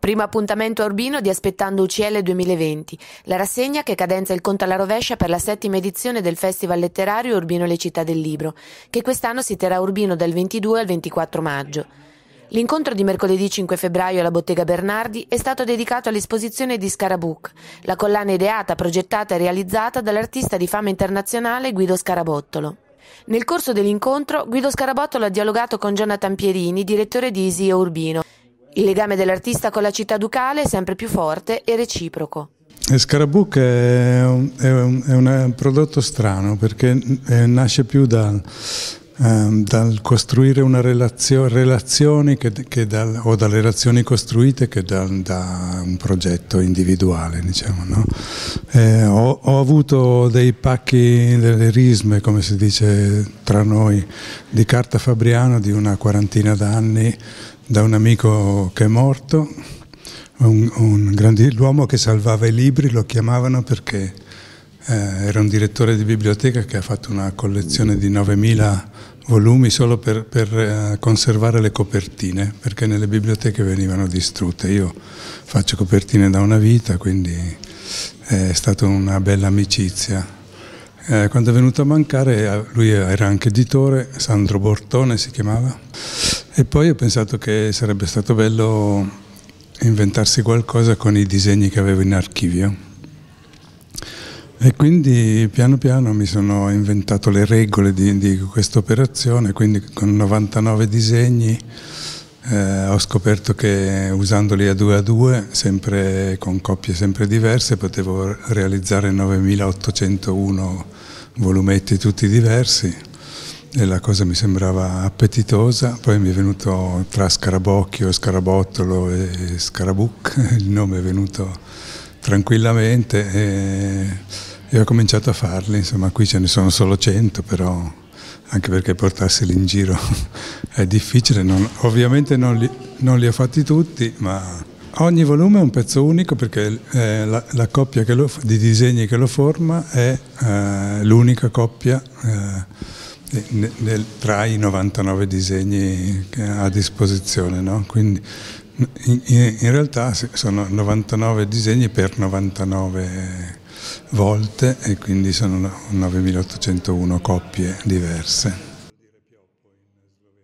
Primo appuntamento a Urbino di Aspettando UCL 2020, la rassegna che cadenza il conto alla rovescia per la settima edizione del Festival Letterario Urbino le città del libro, che quest'anno si terrà a Urbino dal 22 al 24 maggio. L'incontro di mercoledì 5 febbraio alla bottega Bernardi è stato dedicato all'esposizione di Scarabuc, la collana ideata, progettata e realizzata dall'artista di fama internazionale Guido Scarabottolo. Nel corso dell'incontro Guido Scarabottolo ha dialogato con Jonathan Pierini, direttore di Isio Urbino, il legame dell'artista con la città ducale è sempre più forte e reciproco. Scarabuc è è, è un, prodotto strano perché eh, nasce più da, Ehm, dal costruire una relazione, relazioni che, che dal, o dalle relazioni costruite che da, da un progetto individuale. Diciamo, no? eh, ho, ho, avuto dei pacchi, delle risme, come si dice tra noi, di carta Fabriano di una quarantina d'anni da un amico che è morto, l'uomo che salvava i libri lo chiamavano perché eh, era un direttore di biblioteca che ha fatto una collezione di 9.000 volumi solo per, per, eh, conservare le copertine, perché nelle biblioteche venivano distrutte. Io faccio copertine da una vita, quindi eh, è stata una bella amicizia. Eh, quando è venuto a mancare, eh, lui era anche editore, Sandro Bortone si chiamava, e poi ho pensato che sarebbe stato bello inventarsi qualcosa con i disegni che avevo in archivio e quindi piano piano mi sono inventato le regole di, di questa operazione, quindi con 99 disegni eh, ho scoperto che usandoli a due a due, sempre, con coppie sempre diverse, potevo realizzare 9801 volumetti tutti diversi e la cosa mi sembrava appetitosa, poi mi è venuto tra Scarabocchio, Scarabottolo e Scarabuc, il nome è venuto tranquillamente. E e ho cominciato a farli, insomma qui ce ne sono solo 100 però anche perché portarseli in giro è difficile, non, ovviamente non li, non li, ho fatti tutti ma ogni volume è un pezzo unico perché eh, la, la, coppia lo, di disegni che lo forma è eh, l'unica coppia eh, nel, nel, tra i 99 disegni a disposizione, no? Quindi, in, in, realtà sono 99 disegni per 99 volte e quindi sono 9.801 coppie diverse.